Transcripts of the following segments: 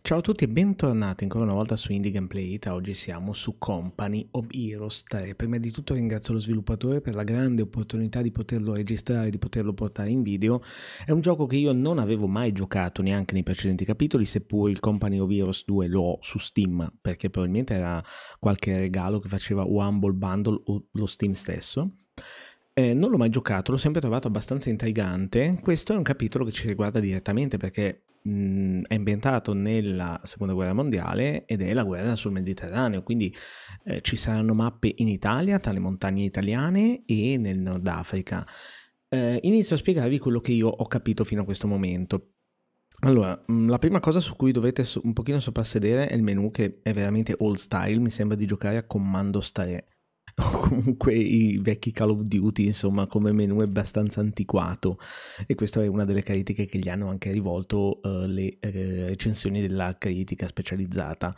Ciao a tutti e bentornati ancora una volta su Indie Gameplay Ita. Oggi siamo su Company of Heroes 3. Prima di tutto ringrazio lo sviluppatore per la grande opportunità di poterlo registrare, di poterlo portare in video. È un gioco che io non avevo mai giocato neanche nei precedenti capitoli, seppur il Company of Heroes 2 l'ho su Steam, perché probabilmente era qualche regalo che faceva o Humble Bundle o lo Steam stesso eh, non l'ho mai giocato, l'ho sempre trovato abbastanza intrigante. Questo è un capitolo che ci riguarda direttamente perché mh, mm, è ambientato nella seconda guerra mondiale ed è la guerra sul Mediterraneo, quindi eh, ci saranno mappe in Italia, tra le montagne italiane e nel Nord Africa. Eh, inizio a spiegarvi quello che io ho capito fino a questo momento. Allora, mm, la prima cosa su cui dovete un pochino soprassedere è il menu che è veramente old style, mi sembra di giocare a comando stare o comunque i vecchi Call of Duty, insomma, come menu è abbastanza antiquato e questa è una delle critiche che gli hanno anche rivolto uh, le uh, recensioni della critica specializzata.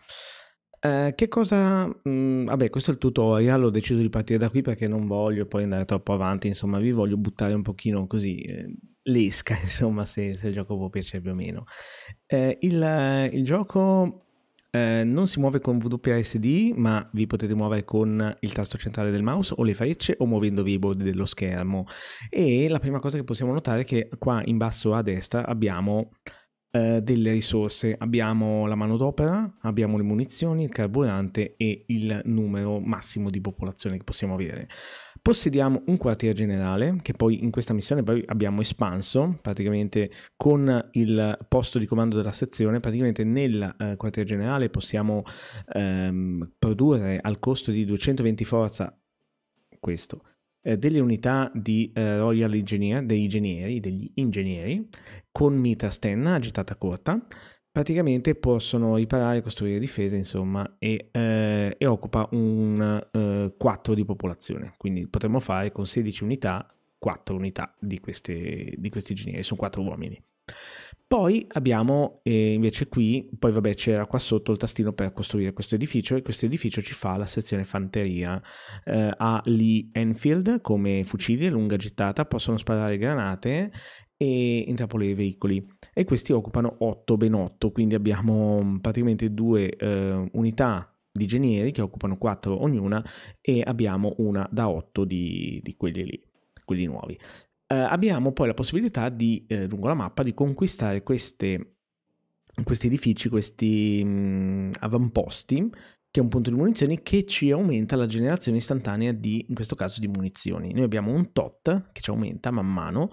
Uh, che cosa... Mh, mm, vabbè, questo è il tutorial, ho deciso di partire da qui perché non voglio poi andare troppo avanti, insomma, vi voglio buttare un pochino così eh, l'esca, insomma, se, se, il gioco può piacervi o meno. Eh, il, il gioco eh, non si muove con WSD, ma vi potete muovere con il tasto centrale del mouse o le frecce o muovendovi i bordi dello schermo. E la prima cosa che possiamo notare è che qua in basso a destra abbiamo eh, delle risorse. Abbiamo la manodopera, abbiamo le munizioni, il carburante e il numero massimo di popolazione che possiamo avere. Possediamo un quartier generale che poi in questa missione abbiamo espanso praticamente con il posto di comando della sezione. Praticamente nel eh, quartier generale possiamo ehm, produrre al costo di 220 forza questo eh, delle unità di eh, Royal Engineer, degli ingegneri, degli ingegneri, con mitra stenna agitata corta, praticamente possono riparare, costruire difese, insomma, e, eh, e occupa un eh, 4 di popolazione. Quindi potremmo fare con 16 unità 4 unità di, queste, di questi ingegneri, sono 4 uomini. Poi abbiamo eh, invece qui, poi vabbè c'era qua sotto il tastino per costruire questo edificio e questo edificio ci fa la sezione fanteria. Eh, ha lì Enfield come fucile, lunga gittata, possono sparare granate e intrappolare i veicoli e questi occupano 8 ben 8 quindi abbiamo mm, praticamente due eh, unità di genieri che occupano 4 ognuna e abbiamo una da 8 di, di quelli lì quelli nuovi eh, abbiamo poi la possibilità di, eh, lungo la mappa, di conquistare queste, questi edifici, questi mh, mm, avamposti, che è un punto di munizioni che ci aumenta la generazione istantanea di, in questo caso, di munizioni. Noi abbiamo un tot che ci aumenta man mano,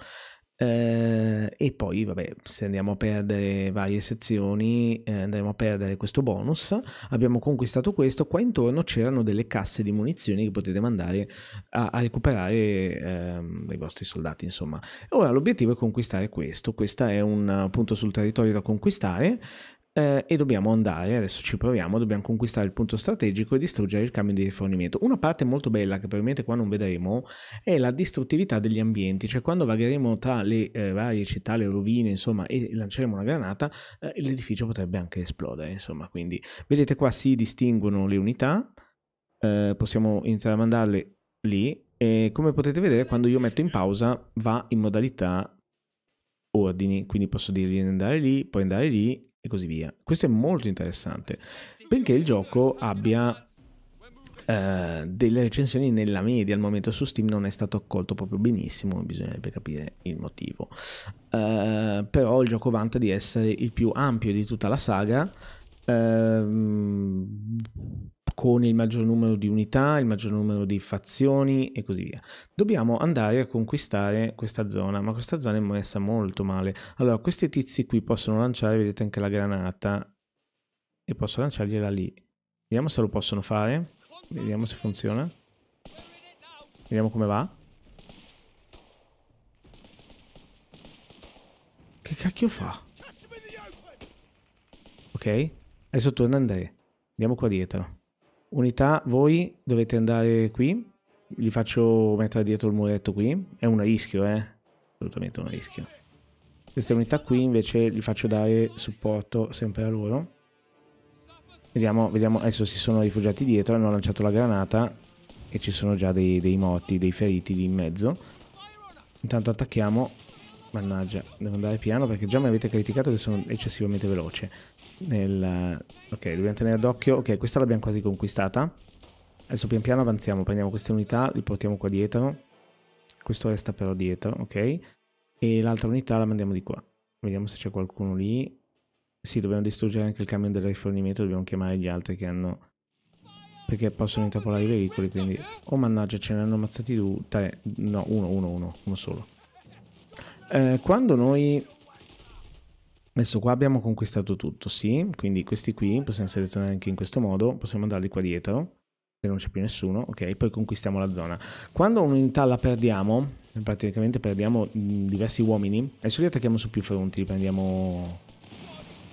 eh, e poi, vabbè, se andiamo a perdere varie sezioni, eh, andremo a perdere questo bonus. Abbiamo conquistato questo. Qua intorno c'erano delle casse di munizioni che potete mandare a, a recuperare ehm, i vostri soldati. Insomma, ora l'obiettivo è conquistare questo. Questo è un punto sul territorio da conquistare eh, e dobbiamo andare, adesso ci proviamo, dobbiamo conquistare il punto strategico e distruggere il cambio di rifornimento. Una parte molto bella che probabilmente qua non vedremo è la distruttività degli ambienti, cioè quando vagheremo tra le eh, varie città, le rovine, insomma, e lanceremo una granata, eh, l'edificio potrebbe anche esplodere, insomma, quindi vedete qua si distinguono le unità, eh, possiamo iniziare a mandarle lì e come potete vedere quando io metto in pausa va in modalità ordini, quindi posso dirgli di andare lì, poi andare lì e così via. Questo è molto interessante, benché il gioco abbia Uh, delle recensioni nella media al momento su Steam non è stato accolto proprio benissimo, bisognerebbe capire il motivo. Uh, però il gioco vanta di essere il più ampio di tutta la saga. Uh, con il maggior numero di unità, il maggior numero di fazioni e così via. Dobbiamo andare a conquistare questa zona, ma questa zona è messa molto male. Allora, questi tizi qui possono lanciare, vedete anche la granata, e posso lanciargliela lì. Vediamo se lo possono fare, vediamo se funziona. Vediamo come va. Che cacchio fa? Ok, adesso torna Andrea. Andiamo qua dietro. Unità, voi dovete andare qui. Li faccio mettere dietro il muretto qui. È un rischio, eh. Assolutamente un rischio. Queste unità qui invece li faccio dare supporto sempre a loro. Vediamo, vediamo, adesso si sono rifugiati dietro, hanno lanciato la granata e ci sono già dei, dei morti, dei feriti lì in mezzo. Intanto attacchiamo. Mannaggia, devo andare piano perché già mi avete criticato che sono eccessivamente veloce nel... Ok, dobbiamo tenere d'occhio. Ok, questa l'abbiamo quasi conquistata. Adesso pian piano avanziamo, prendiamo queste unità, li portiamo qua dietro. Questo resta però dietro, ok? E l'altra unità la mandiamo di qua. Vediamo se c'è qualcuno lì. Sì, dobbiamo distruggere anche il camion del rifornimento, dobbiamo chiamare gli altri che hanno... Perché possono intrappolare i veicoli, quindi... Oh mannaggia, ce ne hanno ammazzati due... tre... no, uno, uno, uno, uno solo. Eh, quando noi Adesso qua abbiamo conquistato tutto, sì, quindi questi qui possiamo selezionare anche in questo modo, possiamo andarli qua dietro, se non c'è più nessuno, ok, poi conquistiamo la zona. Quando un'unità la perdiamo, praticamente perdiamo mm, diversi uomini, adesso li attacchiamo su più fronti, li prendiamo...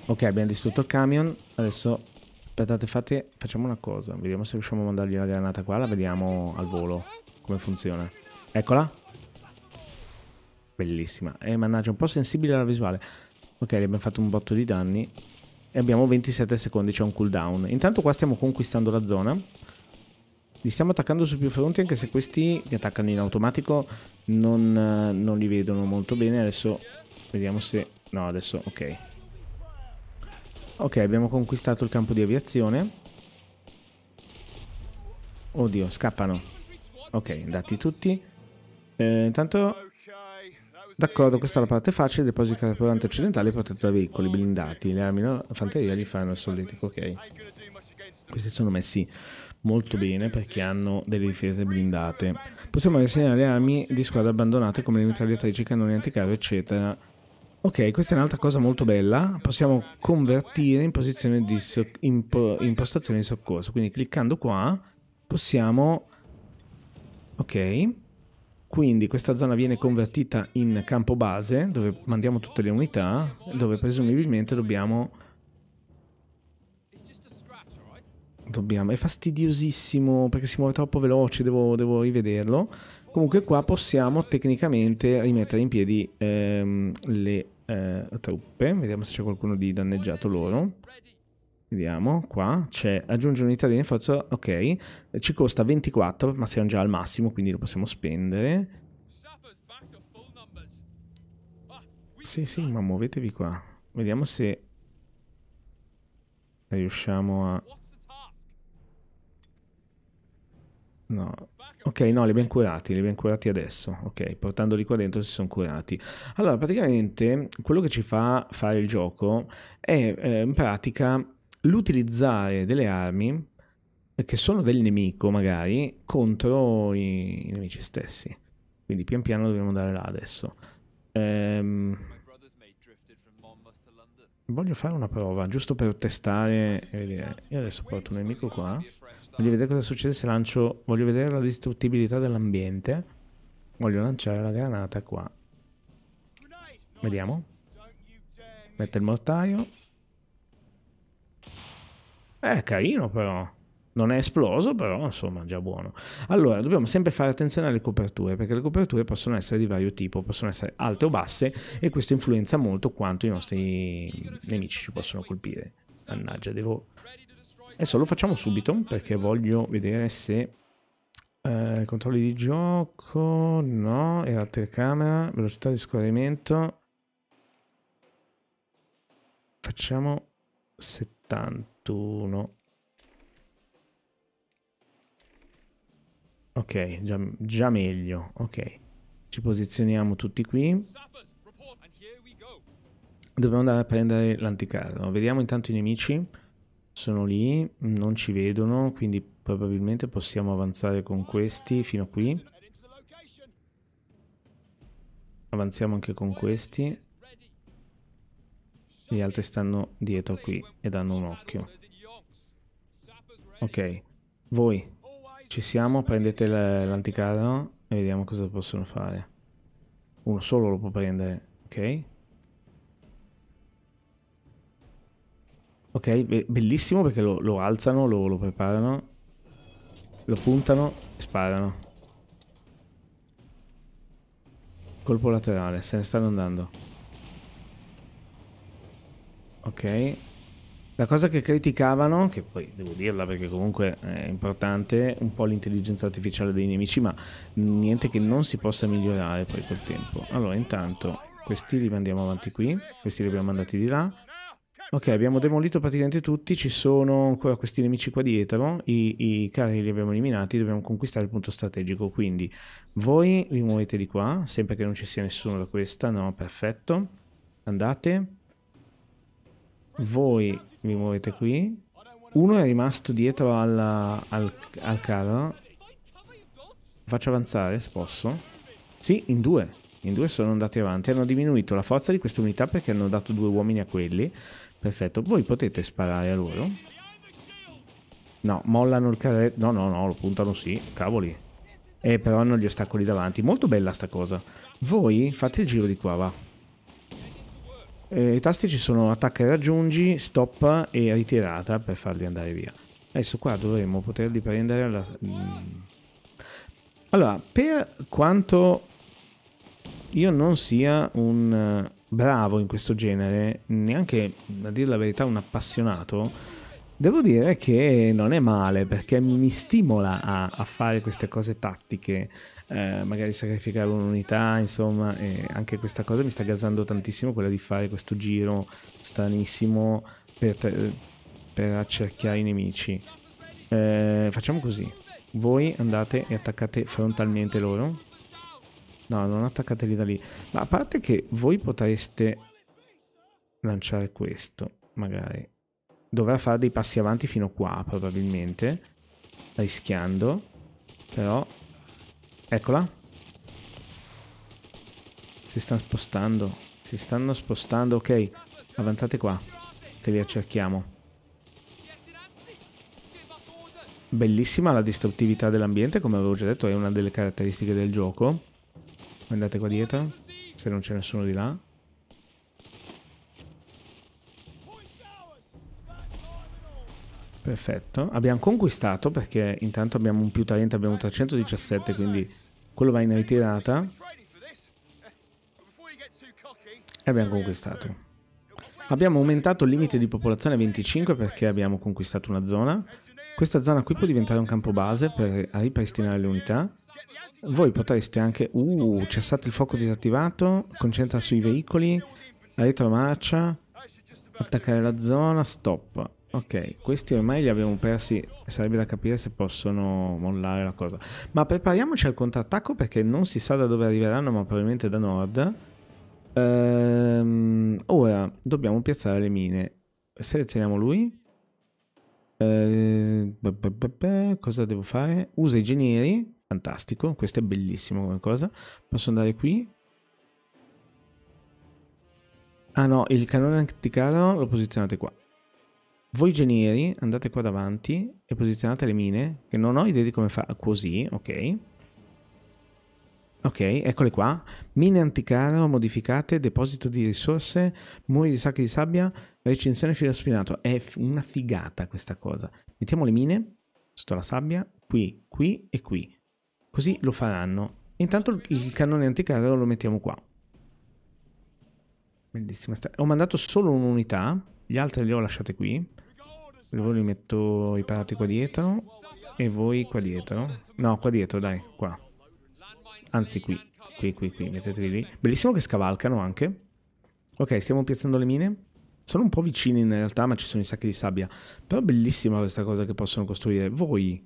Ok, abbiamo distrutto il camion, adesso aspettate, fate, facciamo una cosa, vediamo se riusciamo a mandargli la granata qua, la vediamo al volo, come funziona. Eccola. Bellissima, è eh, mannaggia un po' sensibile alla visuale. Ok, abbiamo fatto un botto di danni. E abbiamo 27 secondi, c'è un cooldown. Intanto qua stiamo conquistando la zona. Li stiamo attaccando su più fronti, anche se questi che attaccano in automatico non, eh, non li vedono molto bene. Adesso vediamo se... No, adesso... Ok. Ok, abbiamo conquistato il campo di aviazione. Oddio, scappano. Ok, andati tutti. Eh, intanto D'accordo, eh. questa è la parte facile, depositi carburante occidentale protetto da veicoli blindati, le armi la fanteria gli fanno il solletico, ok. Questi sono messi molto bene perché hanno delle difese blindate. Possiamo rassegnare le armi di squadra abbandonate come le mitragliatrici, cannoni anticarro, eccetera. Ok, questa è un'altra cosa molto bella, possiamo convertire in, posizione di so in, in postazione di soccorso, quindi cliccando qua possiamo... Ok, quindi questa zona viene convertita in campo base dove mandiamo tutte le unità, dove presumibilmente dobbiamo... Dobbiamo... È fastidiosissimo perché si muove troppo veloce, devo, devo rivederlo. Comunque qua possiamo tecnicamente rimettere in piedi ehm, le eh, truppe. Vediamo se c'è qualcuno di danneggiato loro. Vediamo qua, c'è aggiunge un'unità di rinforzo, ok, eh, ci costa 24 ma siamo già al massimo quindi lo possiamo spendere. Sì sì ma muovetevi qua, vediamo se riusciamo a... No, ok no li abbiamo curati, li abbiamo curati adesso, ok, portandoli qua dentro si sono curati. Allora praticamente quello che ci fa fare il gioco è eh, in pratica l'utilizzare delle armi che sono del nemico magari contro i, i nemici stessi. Quindi pian piano dobbiamo andare là adesso. Ehm, voglio fare una prova, giusto per testare e vedere. Io adesso porto un nemico qua. Voglio vedere cosa succede se lancio... Voglio vedere la distruttibilità dell'ambiente. Voglio lanciare la granata qua. Vediamo. Mette il mortaio. È carino però. Non è esploso, però insomma, già buono. Allora, dobbiamo sempre fare attenzione alle coperture, perché le coperture possono essere di vario tipo, possono essere alte o basse, e questo influenza molto quanto i nostri nemici ci possono colpire. Mannaggia, devo... Adesso lo facciamo subito, perché voglio vedere se... Eh, controlli di gioco... No, e la telecamera, velocità di scorrimento... Facciamo 70. 21. Ok, già, già meglio. Ok, ci posizioniamo tutti qui. Dobbiamo andare a prendere l'anticarro. Vediamo intanto i nemici. Sono lì, non ci vedono, quindi probabilmente possiamo avanzare con questi fino a qui. Avanziamo anche con questi gli altri stanno dietro qui e danno un occhio. Ok, voi ci siamo, prendete l'anticarro e vediamo cosa possono fare. Uno solo lo può prendere, ok? Ok, bellissimo perché lo, lo alzano, lo, lo preparano, lo puntano e sparano. Colpo laterale, se ne stanno andando. Ok. La cosa che criticavano, che poi devo dirla perché comunque è importante, un po' l'intelligenza artificiale dei nemici, ma niente che non si possa migliorare poi col tempo. Allora, intanto, questi li mandiamo avanti qui, questi li abbiamo mandati di là. Ok, abbiamo demolito praticamente tutti, ci sono ancora questi nemici qua dietro, i, i carri li abbiamo eliminati, dobbiamo conquistare il punto strategico, quindi voi li muovete di qua, sempre che non ci sia nessuno da questa, no, perfetto. Andate, voi vi muovete qui. Uno è rimasto dietro alla, al, al carro. Faccio avanzare se posso. Sì, in due. In due sono andati avanti. Hanno diminuito la forza di questa unità perché hanno dato due uomini a quelli. Perfetto. Voi potete sparare a loro. No, mollano il carretto. No, no, no, lo puntano sì. Cavoli. Eh, però hanno gli ostacoli davanti. Molto bella sta cosa. Voi fate il giro di qua, va. Eh, I tasti ci sono attacca e raggiungi, stoppa e ritirata per farli andare via. Adesso qua dovremmo poterli prendere alla... Mm. Allora, per quanto io non sia un eh, bravo in questo genere, neanche a dire la verità un appassionato, devo dire che non è male perché mi stimola a, a fare queste cose tattiche eh, magari sacrificare un'unità, insomma, anche questa cosa mi sta gasando tantissimo, quella di fare questo giro stranissimo per, per accerchiare i nemici. Eh, facciamo così, voi andate e attaccate frontalmente loro. No, non attaccateli da lì. Ma a parte che voi potreste lanciare questo, magari. Dovrà fare dei passi avanti fino qua, probabilmente. Rischiando. Però Eccola. Si stanno spostando. Si stanno spostando. Ok, avanzate qua. Che li accerchiamo. Bellissima la distruttività dell'ambiente, come avevo già detto, è una delle caratteristiche del gioco. Andate qua dietro, se non c'è nessuno di là. Perfetto, abbiamo conquistato perché intanto abbiamo un più talento, abbiamo 317, quindi quello va in ritirata. E abbiamo conquistato. Abbiamo aumentato il limite di popolazione a 25 perché abbiamo conquistato una zona. Questa zona qui può diventare un campo base per ripristinare le unità. Voi potreste anche... Uh, cessate il fuoco disattivato, concentra sui veicoli, retromarcia, attaccare la zona, stop. Ok, questi ormai li abbiamo persi, sarebbe da capire se possono mollare la cosa. Ma prepariamoci al contrattacco perché non si sa da dove arriveranno, ma probabilmente da nord. Ehm, ora, dobbiamo piazzare le mine. Selezioniamo lui. Ehm, beh, beh, beh, cosa devo fare? Usa i genieri, fantastico, questo è bellissimo come cosa. Posso andare qui, Ah no, il cannone anticarro lo posizionate qua. Voi genieri andate qua davanti e posizionate le mine, che non ho idea di come fa così, ok. Ok, eccole qua. Mine anticarro modificate, deposito di risorse, muri di sacchi di sabbia, recinzione filo spinato. È una figata questa cosa. Mettiamo le mine sotto la sabbia, qui, qui e qui. Così lo faranno. Intanto il cannone anticarro lo mettiamo qua. Bellissima Ho mandato solo un'unità, gli altri li ho lasciate qui. Voi li metto i parati qua dietro. E voi qua dietro. No, qua dietro, dai, qua. Anzi, qui. Qui, qui, qui. Metteteli lì. Bellissimo che scavalcano anche. Ok, stiamo piazzando le mine. Sono un po' vicini in realtà, ma ci sono i sacchi di sabbia. Però bellissima questa cosa che possono costruire. Voi,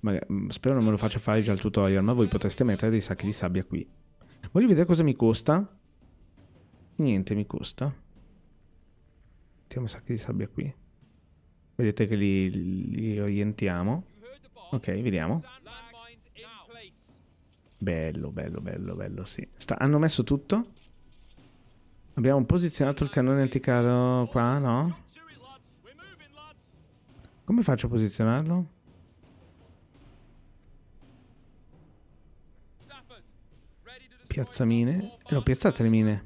magari, mm, spero non me lo faccia fare già il tutorial, ma voi potreste mettere dei sacchi di sabbia qui. Voglio vedere cosa mi costa. Niente mi costa. Mettiamo i sacchi di sabbia qui. Vedete che li, li orientiamo. Ok, vediamo. Bello, bello, bello, bello, sì. Sta hanno messo tutto? Abbiamo posizionato il cannone anticaro qua, no? Come faccio a posizionarlo? Piazza mine. E eh, l'ho piazzate le mine.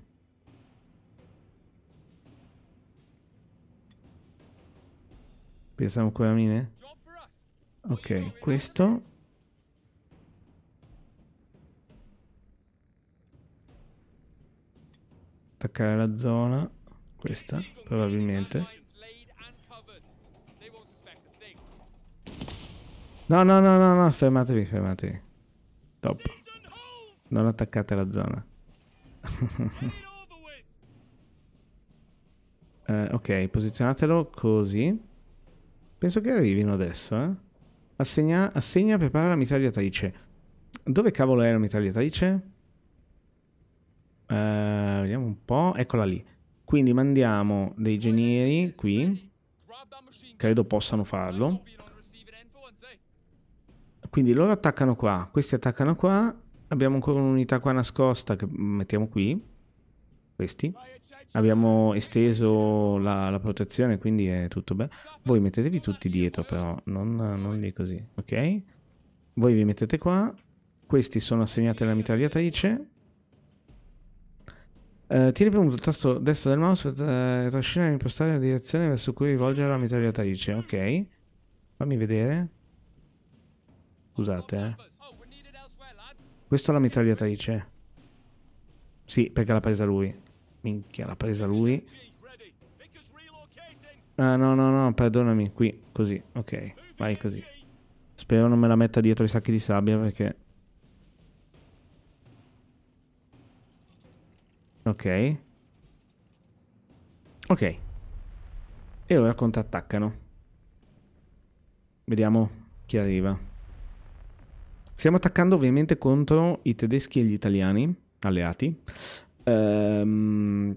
Pensavo ancora a me, Ok, questo. Attaccare la zona. Questa, probabilmente. No, no, no, no, no, fermatevi, fermatevi. Top. Non attaccate la zona. eh, ok, posizionatelo così. Penso che arrivino adesso, eh? Assegna, assegna prepara la mitragliatrice. Dove cavolo è la mitragliatrice? Uh, eh, vediamo un po'. Eccola lì. Quindi mandiamo dei genieri qui. Credo possano farlo. Quindi loro attaccano qua. Questi attaccano qua. Abbiamo ancora un'unità qua nascosta che mettiamo qui questi. Abbiamo esteso la, la protezione, quindi è tutto bene. Voi mettetevi tutti dietro però, non, non lì così, ok? Voi vi mettete qua, questi sono assegnati alla mitragliatrice. Uh, tieni premuto il tasto destro del mouse per uh, trascinare e impostare la direzione verso cui rivolgere la mitragliatrice, ok? Fammi vedere. Scusate, eh. Questa è la mitragliatrice. Sì, perché l'ha presa lui. Minchia, l'ha presa lui. Ah, no, no, no, perdonami. Qui, così. Ok, vai così. Spero non me la metta dietro i sacchi di sabbia perché... Ok. Ok. E ora contrattaccano. Vediamo chi arriva. Stiamo attaccando ovviamente contro i tedeschi e gli italiani, alleati, Ehm,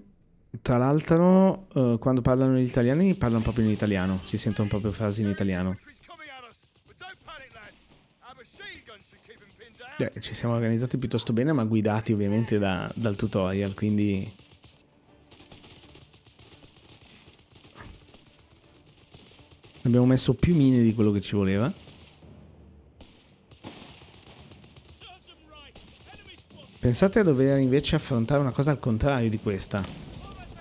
tra l'altro, eh, quando parlano gli italiani, parlano proprio in italiano, si sentono proprio frasi in italiano. Eh, ci siamo organizzati piuttosto bene, ma guidati ovviamente da, dal tutorial, quindi... Abbiamo messo più mine di quello che ci voleva. Pensate a dover invece affrontare una cosa al contrario di questa.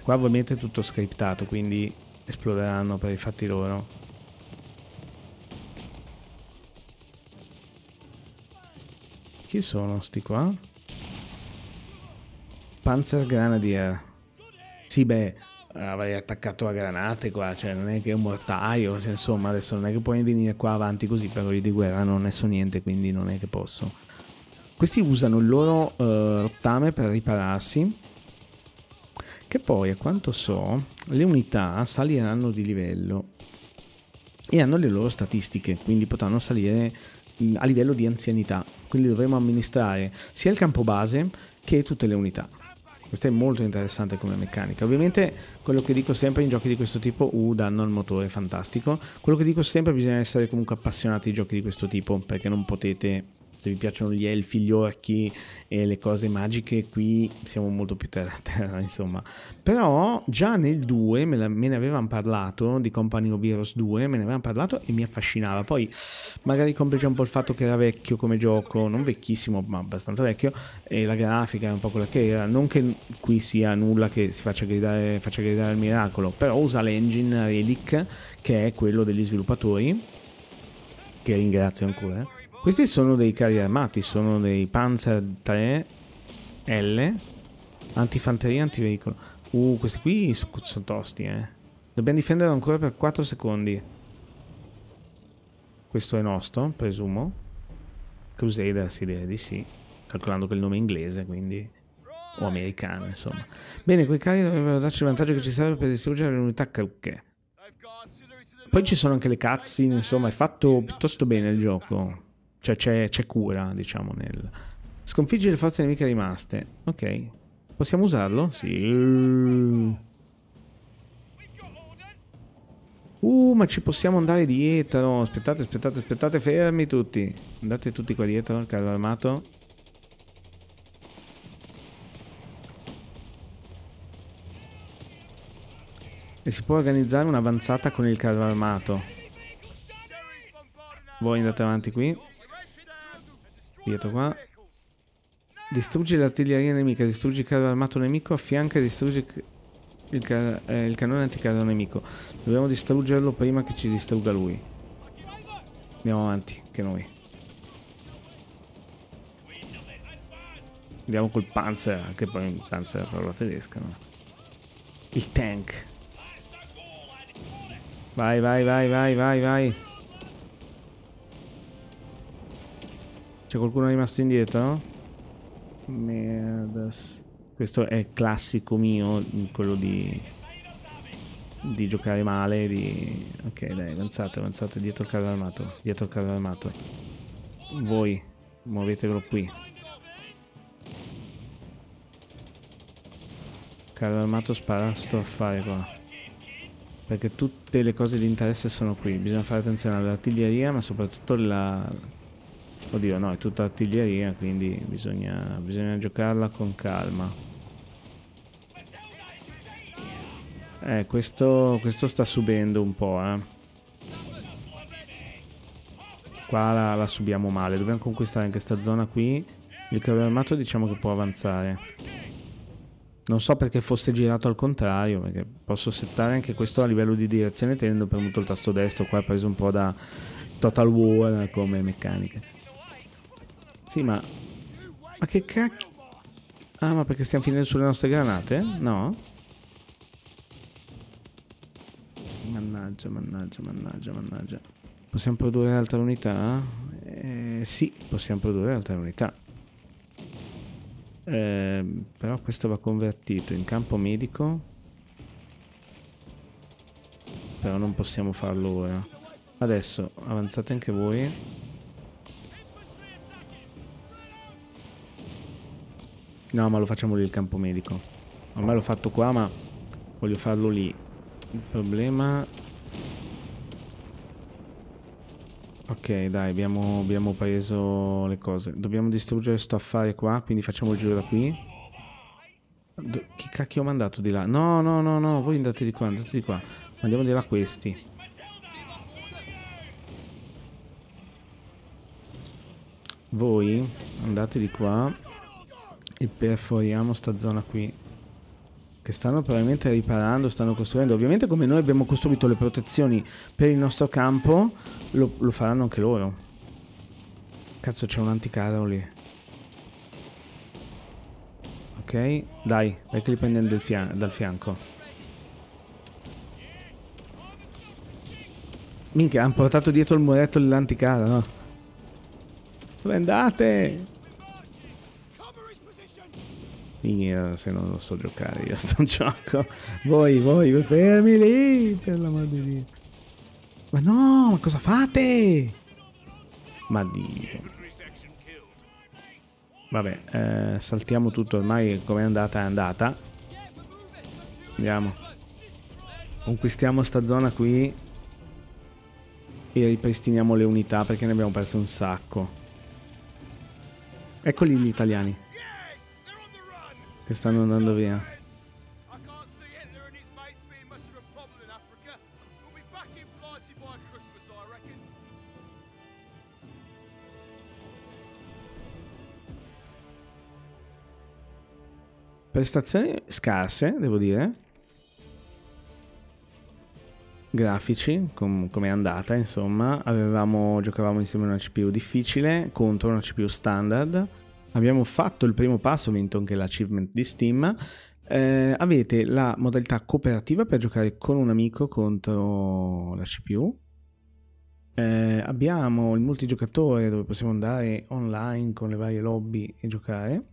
Qua ovviamente è tutto scriptato, quindi esploderanno per i fatti loro. Chi sono sti qua? Panzer Granadier. Sì, beh, avrei attaccato a granate qua, cioè non è che è un mortaio, cioè, insomma adesso non è che puoi venire qua avanti così, però io di guerra non ne so niente, quindi non è che posso. Questi usano il loro eh, rottame per ripararsi, che poi a quanto so le unità saliranno di livello e hanno le loro statistiche, quindi potranno salire mm, a livello di anzianità, quindi dovremo amministrare sia il campo base che tutte le unità. Questa è molto interessante come meccanica. Ovviamente quello che dico sempre in giochi di questo tipo, uh, danno al motore fantastico. Quello che dico sempre, bisogna essere comunque appassionati di giochi di questo tipo, perché non potete se vi piacciono gli elfi, gli orchi e le cose magiche, qui siamo molto più terra a terra, insomma. Però già nel 2 me, la, me ne avevano parlato, di Company of Heroes 2, me ne avevano parlato e mi affascinava. Poi magari complice un po' il fatto che era vecchio come gioco, non vecchissimo, ma abbastanza vecchio, e la grafica era un po' quella che era. Non che qui sia nulla che si faccia gridare, faccia gridare al miracolo, però usa l'engine Relic, che è quello degli sviluppatori, che ringrazio ancora, eh. Questi sono dei carri armati, sono dei Panzer 3L, antifanteria, antiveicolo. Uh, questi qui sono, sono tosti, eh. Dobbiamo difendere ancora per 4 secondi. Questo è nostro, presumo. Crusader si deve di sì, calcolando che il nome è inglese, quindi... O americano, insomma. Bene, quei carri dovrebbero darci il vantaggio che ci serve per distruggere le unità cauche. Poi ci sono anche le cutscene, insomma, è fatto piuttosto bene il gioco cioè c'è, c'è cura, diciamo, nel... Sconfiggi le forze nemiche rimaste. Ok. Possiamo usarlo? Sì. Uh, ma ci possiamo andare dietro. Aspettate, aspettate, aspettate, fermi tutti. Andate tutti qua dietro, carro armato. E si può organizzare un'avanzata con il carro armato. Voi andate avanti qui dietro qua. Distruggi l'artiglieria nemica, distruggi il carro armato nemico, affianca e distruggi il, ca eh, il cannone anticarro nemico. Dobbiamo distruggerlo prima che ci distrugga lui. Andiamo avanti, che noi. Andiamo col Panzer, anche poi il Panzer è la parola tedesca, no? Il tank. Vai, vai, vai, vai, vai, vai. C'è qualcuno rimasto indietro? Merda. Questo è classico mio, quello di... Di giocare male, di... Ok, dai, avanzate, avanzate, dietro il carro armato, dietro il carro armato. Voi, muovetevelo qui. Carro armato spara sto a fare qua. Perché tutte le cose di interesse sono qui. Bisogna fare attenzione all'artiglieria, ma soprattutto la Oddio, no, è tutta artiglieria, quindi bisogna, bisogna giocarla con calma. Eh, questo, questo sta subendo un po', eh. Qua la, la subiamo male. Dobbiamo conquistare anche questa zona qui. Il cavallo armato diciamo che può avanzare. Non so perché fosse girato al contrario, perché posso settare anche questo a livello di direzione tenendo premuto il tasto destro. Qua è preso un po' da Total War come meccanica. Sì, ma... Ma che cacchio... Ah, ma perché stiamo finendo sulle nostre granate? No? Mannaggia, mannaggia, mannaggia, mannaggia. Possiamo produrre altre unità? Eh, sì, possiamo produrre altre unità. Eh, però questo va convertito in campo medico. Però non possiamo farlo ora. Adesso avanzate anche voi. No, ma lo facciamo lì il campo medico. Ormai l'ho fatto qua, ma voglio farlo lì. Il problema... Ok, dai, abbiamo, abbiamo preso le cose. Dobbiamo distruggere sto affare qua, quindi facciamo il giro da qui. Do chi cacchio ho mandato di là? No, no, no, no, voi andate di qua, andate di qua. Andiamo di là questi. Voi andate di qua e perforiamo sta zona qui che stanno probabilmente riparando, stanno costruendo. Ovviamente come noi abbiamo costruito le protezioni per il nostro campo, lo, lo faranno anche loro. Cazzo c'è un anticarro lì. Ok, dai, dai che li prendiamo fian dal fianco. Minchia, hanno portato dietro il muretto dell'anticarro, Dove andate? Minchia, se non lo so giocare io sto gioco. Voi, voi, fermi lì, per l'amor di Dio. Ma no, ma cosa fate? Ma Dio. Vabbè, eh, saltiamo tutto, ormai com'è andata è andata. Andiamo. Conquistiamo sta zona qui e ripristiniamo le unità perché ne abbiamo perso un sacco. Eccoli gli italiani che stanno andando via. Prestazioni scarse, devo dire. Grafici, com come è andata, insomma. Avevamo, giocavamo insieme a una CPU difficile contro una CPU standard abbiamo fatto il primo passo, vinto anche l'achievement di Steam. Eh, avete la modalità cooperativa per giocare con un amico contro la CPU. Eh, abbiamo il multigiocatore dove possiamo andare online con le varie lobby e giocare.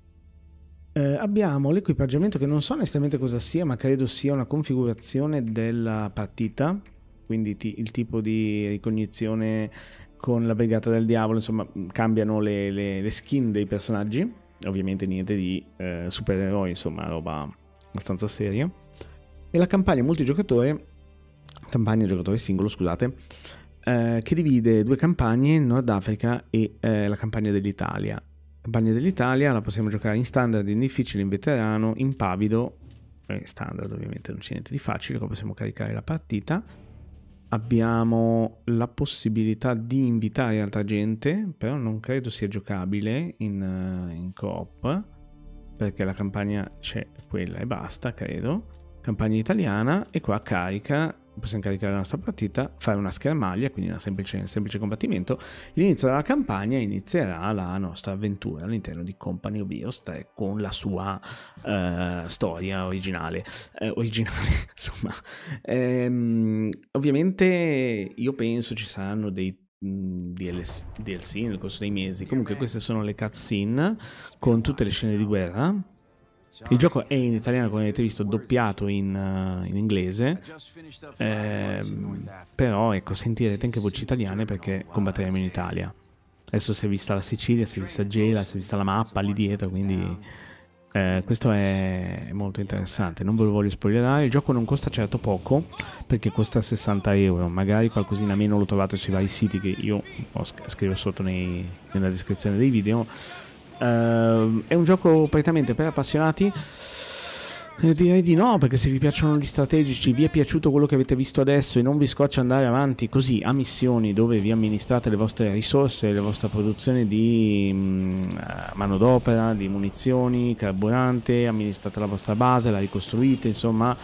Eh, abbiamo l'equipaggiamento che non so onestamente cosa sia, ma credo sia una configurazione della partita, quindi ti, il tipo di ricognizione con la Brigata del Diavolo, insomma, cambiano le, le, le skin dei personaggi, ovviamente niente di eh, supereroi, insomma, roba abbastanza seria. E la campagna multigiocatore, campagna giocatore singolo, scusate, eh, che divide due campagne, Nord Africa e eh, la campagna dell'Italia. La campagna dell'Italia la possiamo giocare in standard, in difficile, in veterano, in pavido, eh, standard ovviamente non c'è niente di facile, come possiamo caricare la partita abbiamo la possibilità di invitare altra gente, però non credo sia giocabile in, eh, in coop, perché la campagna c'è quella e basta, credo. Campagna italiana e qua carica possiamo caricare la nostra partita, fare una schermaglia, quindi una semplice, semplice combattimento. L'inizio della campagna inizierà la nostra avventura all'interno di Company of Heroes 3 con la sua eh, storia originale. Eh, originale, insomma. Ehm, ovviamente io penso ci saranno dei DLC, DLC nel corso dei mesi. Comunque queste sono le cutscene con tutte le scene di guerra il gioco è in italiano, come avete visto, doppiato in, uh, in inglese, eh, però ecco, sentirete anche voci italiane perché combatteremo in Italia. Adesso si è vista la Sicilia, si è vista Gela, si è vista la mappa lì dietro, quindi eh, questo è molto interessante. Non ve lo voglio spoilerare, il gioco non costa certo poco, perché costa 60 euro, magari qualcosina meno lo trovate sui vari siti che io scrivo sotto nei, nella descrizione dei video Uh, è un gioco praticamente per appassionati? Eh, direi di no, perché se vi piacciono gli strategici, vi è piaciuto quello che avete visto adesso e non vi scoccia andare avanti così a missioni dove vi amministrate le vostre risorse, la vostra produzione di mh, mm, manodopera, di munizioni, carburante, amministrate la vostra base, la ricostruite, insomma,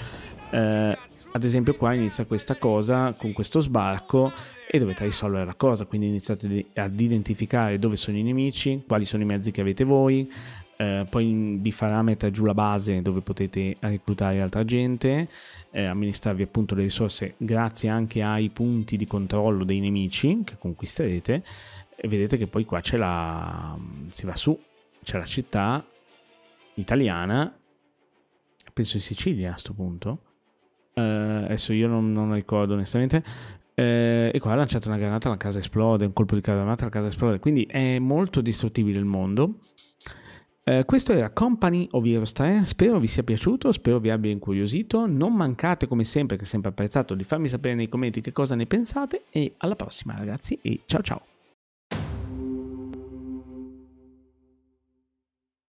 eh, ad esempio qua inizia questa cosa con questo sbarco e dovete risolvere la cosa, quindi iniziate ad identificare dove sono i nemici, quali sono i mezzi che avete voi, eh, poi vi farà mettere giù la base dove potete reclutare altra gente, eh, amministrarvi appunto le risorse grazie anche ai punti di controllo dei nemici che conquisterete e vedete che poi qua c'è la... si va su, c'è la città italiana, penso in Sicilia a questo punto, eh, adesso io non, non ricordo onestamente, eh, e qua ha lanciato una granata, la casa esplode, un colpo di granata, la casa esplode. Quindi è molto distruttibile il mondo. Eh, questo era Company of Heroes 3, spero vi sia piaciuto, spero vi abbia incuriosito, non mancate come sempre, che è sempre apprezzato, di farmi sapere nei commenti che cosa ne pensate e alla prossima ragazzi e ciao ciao!